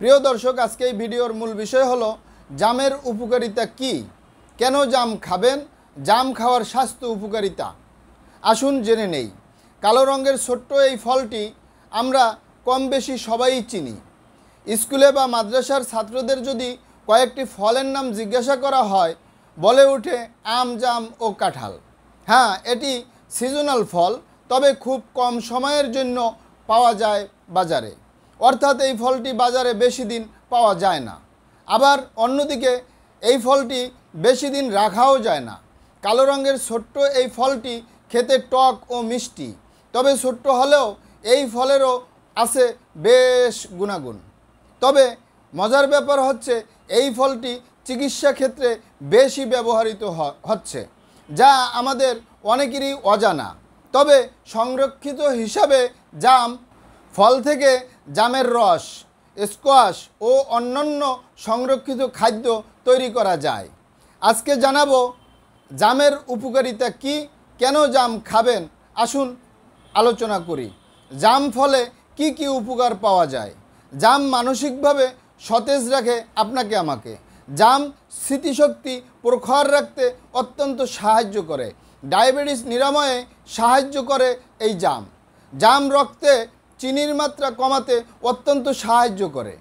প্রিয় দর্শক আজকে এই ভিডিওর মূল বিষয় হলো জামের উপকারিতা কি কেন জাম খাবেন জাম খাওয়ার স্বাস্থ্য উপকারিতা আসুন জেনে নেই কালো রঙের ছোট্ট এই ফলটি আমরা কম বেশি সবাই চিনি স্কুলে বা মাদ্রাসার ছাত্রদের যদি কয়েকটি ফলের নাম জিজ্ঞাসা করা হয় বলে উঠে আম জাম ও কাঁঠাল হ্যাঁ এটি সিজনাল ফল তবে খুব কম সময়ের জন্য পাওয়া যায় বাজারে অর্থাৎ এই ফলটি বাজারে বেশি দিন পাওয়া যায় না আবার অন্যদিকে এই ফলটি বেশি দিন রাখাও যায় না কালো রঙের ছোট্ট এই ফলটি খেতে টক ও মিষ্টি তবে ছোট্ট হলেও এই ফলেরও আছে বেশ গুণাগুণ তবে মজার ব্যাপার হচ্ছে এই ফলটি চিকিৎসা ক্ষেত্রে বেশি ব্যবহৃত হচ্ছে যা আমাদের অনেকেরই অজানা তবে সংরক্ষিত হিসাবে জাম ফল থেকে জামের রস স্কোয়াশ ও অন্যান্য সংরক্ষিত খাদ্য তৈরি করা যায় আজকে জানাবো জামের উপকারিতা কি কেন জাম খাবেন আসুন আলোচনা করি জাম ফলে কি কি উপকার পাওয়া যায় জাম মানসিকভাবে সতেজ রাখে আপনাকে আমাকে জাম স্মৃতিশক্তি প্রখর রাখতে অত্যন্ত সাহায্য করে ডায়াবেটিস নিরাময়ে সাহায্য করে এই জাম জাম রক্তে চিনির মাত্রা কমাতে অত্যন্ত সাহায্য করে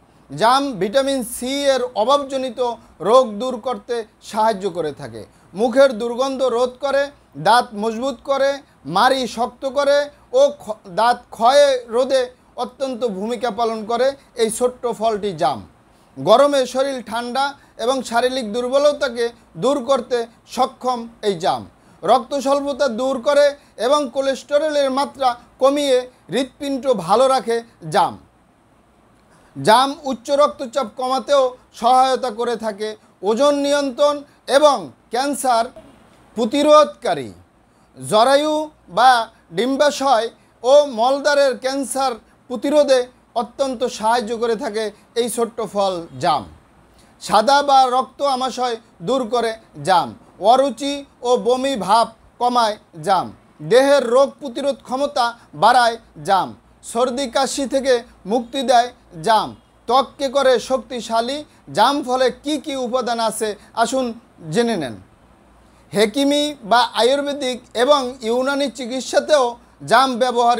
জাম ভিটামিন সি এর অভাবজনিত রোগ দূর করতে সাহায্য করে থাকে মুখের দুর্গন্ধ রোধ করে দাঁত মজবুত করে মারি শক্ত করে ও দাঁত ক্ষয়ে রোধে অত্যন্ত ভূমিকা পালন করে এই ছোট্ট ফলটি জাম গরমে শরীর ঠান্ডা এবং শারীরিক দুর্বলতাকে দূর করতে সক্ষম এই জাম রক্ত স্বল্পতা দূর করে এবং কোলেস্টেরলের মাত্রা কমিয়ে হৃৎপিণ্ড ভালো রাখে জাম জাম উচ্চ রক্তচাপ কমাতেও সহায়তা করে থাকে ওজন নিয়ন্ত্রণ এবং ক্যান্সার প্রতিরোধকারী জরায়ু বা ডিম্বাশয় ও মলদারের ক্যান্সার প্রতিরোধে অত্যন্ত সাহায্য করে থাকে এই ছোট্ট ফল জাম সাদা বা রক্ত আমাশয় দূর করে জাম অরুচি ও বমি ভাব কমায় জাম দেহের রোগ প্রতিরোধ ক্ষমতা বাড়ায় জাম সর্দি কাশি থেকে মুক্তি দেয় জাম ত্বককে করে শক্তিশালী জাম ফলে কি কি উপাদান আছে আসুন জেনে নেন হেকিমি বা আয়ুর্বেদিক এবং ইউনানি চিকিৎসাতেও জাম ব্যবহার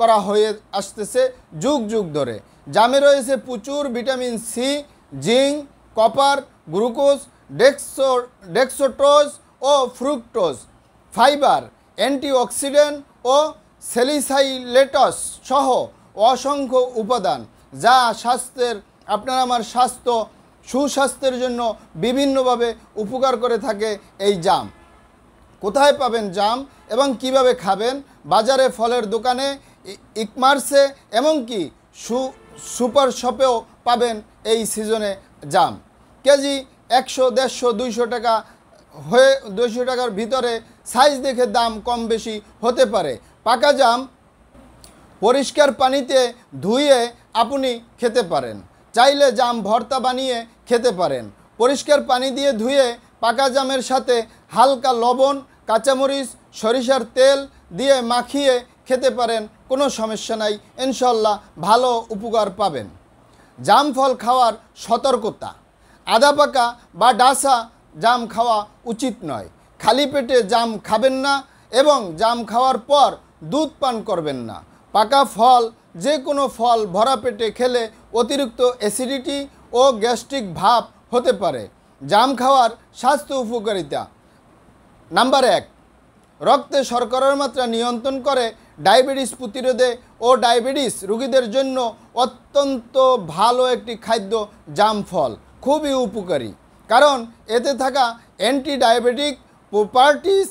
করা হয়ে আসতেছে যুগ যুগ ধরে জামে রয়েছে প্রচুর vitamin C zinc copper glucose ডেক্সো ডেক্সোটোজ ও ফ্রুক্টোজ ফাইবার অ্যান্টিঅক্সিডেন্ট ও সেলিসাইলেটস সহ অসংখ্য উপাদান যা স্বাস্থ্যের আপনার আমার স্বাস্থ্য সুস্বাস্থ্যের জন্য বিভিন্নভাবে উপকার করে থাকে এই জাম কোথায় পাবেন জাম এবং কিভাবে খাবেন বাজারে ফলের দোকানে ইকমার্সে এমনকি সু সুপার শপেও পাবেন এই সিজনে জাম কেজি একশো দেড়শো দুইশো টাকা হয়ে দুইশো টাকার ভিতরে সাইজ দেখে দাম কম বেশি হতে পারে পাকা জাম পরিষ্কার পানিতে ধুয়ে আপনি খেতে পারেন চাইলে জাম ভর্তা বানিয়ে খেতে পারেন পরিষ্কার পানি দিয়ে ধুয়ে পাকা জামের সাথে হালকা লবণ কাঁচামরিচ সরিষার তেল দিয়ে মাখিয়ে খেতে পারেন কোনো সমস্যা নাই ইনশাল্লাহ ভালো উপকার পাবেন জাম ফল খাওয়ার সতর্কতা আদা পাকা বা ডাসা জাম খাওয়া উচিত নয় খালি পেটে জাম খাবেন না এবং জাম খাওয়ার পর দুধ পান করবেন না পাকা ফল যে কোনো ফল ভরা পেটে খেলে অতিরিক্ত অ্যাসিডিটি ও গ্যাস্ট্রিক ভাব হতে পারে জাম খাওয়ার স্বাস্থ্য উপকারিতা নাম্বার এক রক্তে শর্করার মাত্রা নিয়ন্ত্রণ করে ডায়াবেটিস প্রতিরোধে ও ডায়াবেটিস রোগীদের জন্য অত্যন্ত ভালো একটি খাদ্য জাম ফল খুবই উপকারী কারণ এতে থাকা অ্যান্টি ডায়াবেটিক প্রপার্টিস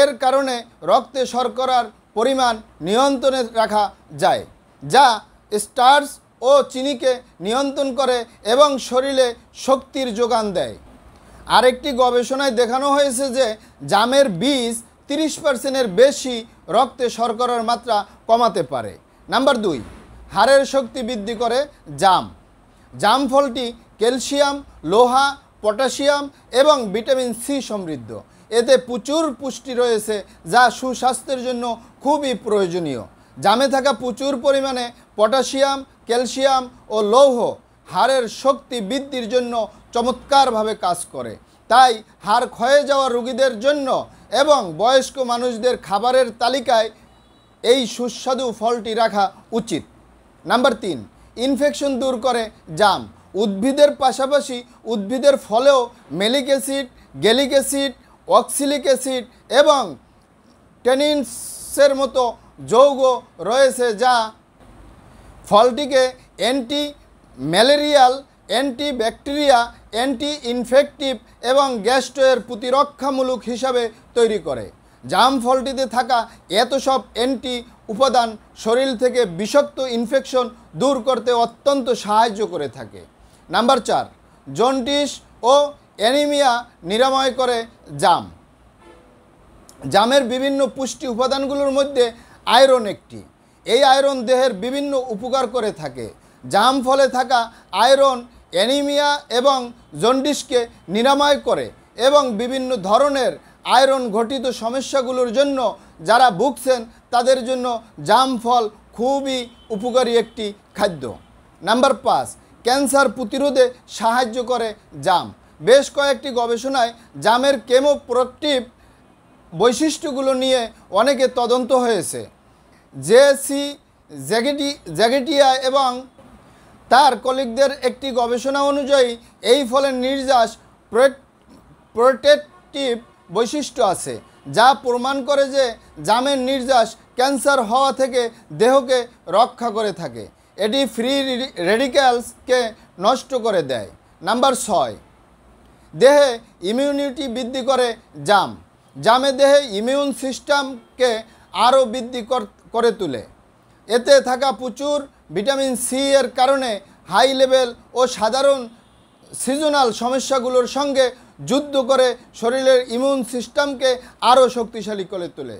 এর কারণে রক্তে শর্করার পরিমাণ নিয়ন্ত্রণে রাখা যায় যা স্টার্স ও চিনিকে নিয়ন্ত্রণ করে এবং শরীরে শক্তির যোগান দেয় আরেকটি গবেষণায় দেখানো হয়েছে যে জামের বীজ তিরিশ পার্সেন্টের বেশি রক্তে শর্করার মাত্রা কমাতে পারে নাম্বার দুই হাড়ের শক্তি বৃদ্ধি করে জাম জাম ফলটি ক্যালসিয়াম লোহা পটাশিয়াম এবং ভিটামিন সি সমৃদ্ধ এতে প্রচুর পুষ্টি রয়েছে যা সুস্বাস্থ্যের জন্য খুবই প্রয়োজনীয় জামে থাকা প্রচুর পরিমাণে পটাশিয়াম ক্যালসিয়াম ও লৌহ হাড়ের শক্তি বৃদ্ধির জন্য চমৎকারভাবে কাজ করে তাই হাড় ক্ষয়ে যাওয়া রোগীদের জন্য এবং বয়স্ক মানুষদের খাবারের তালিকায় এই সুস্বাদু ফলটি রাখা উচিত নাম্বার তিন ইনফেকশন দূর করে জাম উদ্ভিদের পাশাপাশি উদ্ভিদের ফলেও malic acid gallic acid oxalic acid এবং টেনিনসের মতো যৌগ রয়েছে যা ফলটিকে anti malarial anti bacteria anti infective এবং গ্যাস্ট্রোয়ের প্রতিরক্ষামূলক হিসাবে তৈরি করে জাম ফলটিতে থাকা এত সব অ্যান্টি উপাদান শরীর থেকে বিষাক্ত ইনফেকশন দূর করতে অত্যন্ত সাহায্য করে থাকে নাম্বার চার জন্ডিস ও অ্যানিমিয়া নিরাময় করে জাম জামের বিভিন্ন পুষ্টি উপাদানগুলোর মধ্যে আয়রন একটি এই আয়রন দেহের বিভিন্ন উপকার করে থাকে জাম ফলে থাকা আয়রন অ্যানিমিয়া এবং জন্ডিসকে নিরাময় করে এবং বিভিন্ন ধরনের আয়রন ঘটিত সমস্যাগুলোর জন্য যারা ভুগছেন তাদের জন্য জাম ফল খুবই উপকারী একটি খাদ্য নাম্বার পাঁচ ক্যান্সার প্রতিরোধে সাহায্য করে জাম বেশ কয়েকটি গবেষণায় জামের কেমোপ্রোটিভ বৈশিষ্ট্যগুলো নিয়ে অনেকে তদন্ত হয়েছে জেসি জ্যাগেটি জ্যাগেটিয়া এবং তার কলিগদের একটি গবেষণা অনুযায়ী এই ফলের নির্যাস প্রোটেকটিভ বৈশিষ্ট্য আছে যা প্রমাণ করে যে জামের নির্যাস ক্যান্সার হওয়া থেকে দেহকে রক্ষা করে থাকে এটি ফ্রি রেডিক্যালসকে নষ্ট করে দেয় নাম্বার ছয় দেহে ইমিউনিটি বৃদ্ধি করে জাম জামে দেহে ইমিউন সিস্টেমকে আরও বৃদ্ধি করে তুলে এতে থাকা প্রচুর ভিটামিন সি এর কারণে হাই লেভেল ও সাধারণ সিজনাল সমস্যাগুলোর সঙ্গে যুদ্ধ করে শরীরের ইমিউন সিস্টেমকে আরও শক্তিশালী করে তোলে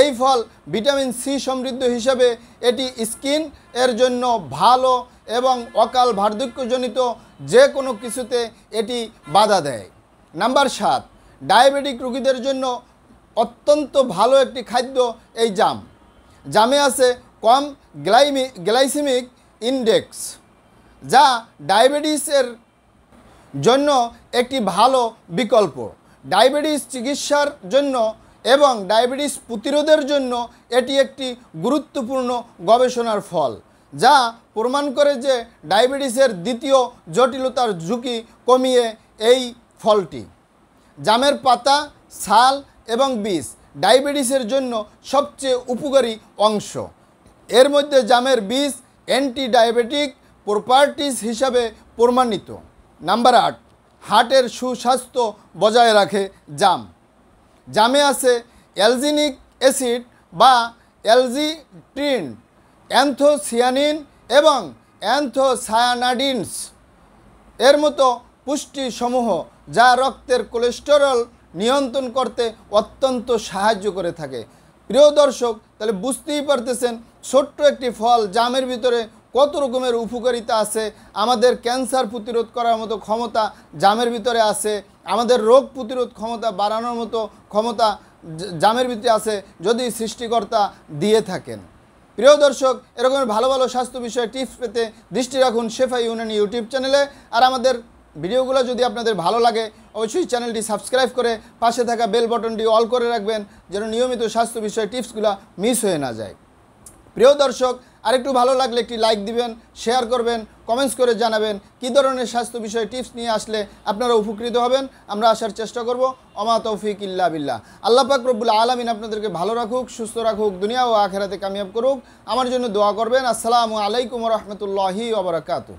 এই ফল ভিটামিন সি সমৃদ্ধ হিসেবে এটি স্কিন এর জন্য ভালো এবং অকাল বার্ধক্যজনিত যে কোনো কিছুতে এটি বাধা দেয় নাম্বার সাত ডায়াবেটিক রোগীদের জন্য অত্যন্ত ভালো একটি খাদ্য এই জাম জামে আছে কম গ্লাইমি গ্লাইসিমিক ইন্ডেক্স যা ডায়াবেটিসের জন্য একটি ভালো বিকল্প ডায়াবেটিস চিকিৎসার জন্য এবং ডায়াবেটিস প্রতিরোধের জন্য এটি একটি গুরুত্বপূর্ণ গবেষণার ফল যা প্রমাণ করে যে ডায়াবেটিসের দ্বিতীয় জটিলতার ঝুঁকি কমিয়ে এই ফলটি জামের পাতা ছাল এবং বিষ ডায়াবেটিসের জন্য সবচেয়ে উপকারী অংশ এর মধ্যে জামের বিষ অ্যান্টি ডায়াবেটিক প্রপার্টিস হিসাবে প্রমাণিত নাম্বার আট হার্টের সুস্বাস্থ্য বজায় রাখে জাম জামে আছে অ্যালজিনিক অ্যাসিড বা অ্যালজিট্রিন অ্যান্থোসিয়ানিন এবং অ্যান্থোসায়ানাডিনস এর মতো পুষ্টিসমূহ যা রক্তের কোলেস্টেরল নিয়ন্ত্রণ করতে অত্যন্ত সাহায্য করে থাকে প্রিয় দর্শক তাহলে বুঝতেই পারতেছেন ছোট্ট একটি ফল জামের ভিতরে কত রকমের উপকারিতা আছে আমাদের ক্যান্সার প্রতিরোধ করার মতো ক্ষমতা জামের ভিতরে আছে আমাদের রোগ প্রতিরোধ ক্ষমতা বাড়ানোর মতো ক্ষমতা জামের ভিতরে আছে যদি সৃষ্টিকর্তা দিয়ে থাকেন প্রিয় দর্শক এরকম ভালো ভালো স্বাস্থ্য বিষয়ে টিপস পেতে দৃষ্টি রাখুন শেফা ইউনিয়ন ইউটিউব চ্যানেলে আর আমাদের ভিডিওগুলো যদি আপনাদের ভালো লাগে অবশ্যই চ্যানেলটি সাবস্ক্রাইব করে পাশে থাকা বেল বটনটি অল করে রাখবেন যেন নিয়মিত স্বাস্থ্য বিষয়ে টিপসগুলো মিস হয়ে না যায় প্রিয় দর্শক আর একটু ভালো লাগলে একটি লাইক দিবেন শেয়ার করবেন কমেন্টস করে জানাবেন কী ধরনের স্বাস্থ্য বিষয়ে টিপস নিয়ে আসলে আপনারা উপকৃত হবেন আমরা আসার চেষ্টা করব অমা তৌফিক ইল্লা বিল্লা আল্লাহ পাক রব্বুল আলমিন আপনাদেরকে ভালো রাখুক সুস্থ রাখুক দুনিয়া ও আখেরাতে কামিয়াব করুক আমার জন্য দোয়া করবেন আসসালামু আলাইকুম রহমতুল্লাহি ওবরাকাতু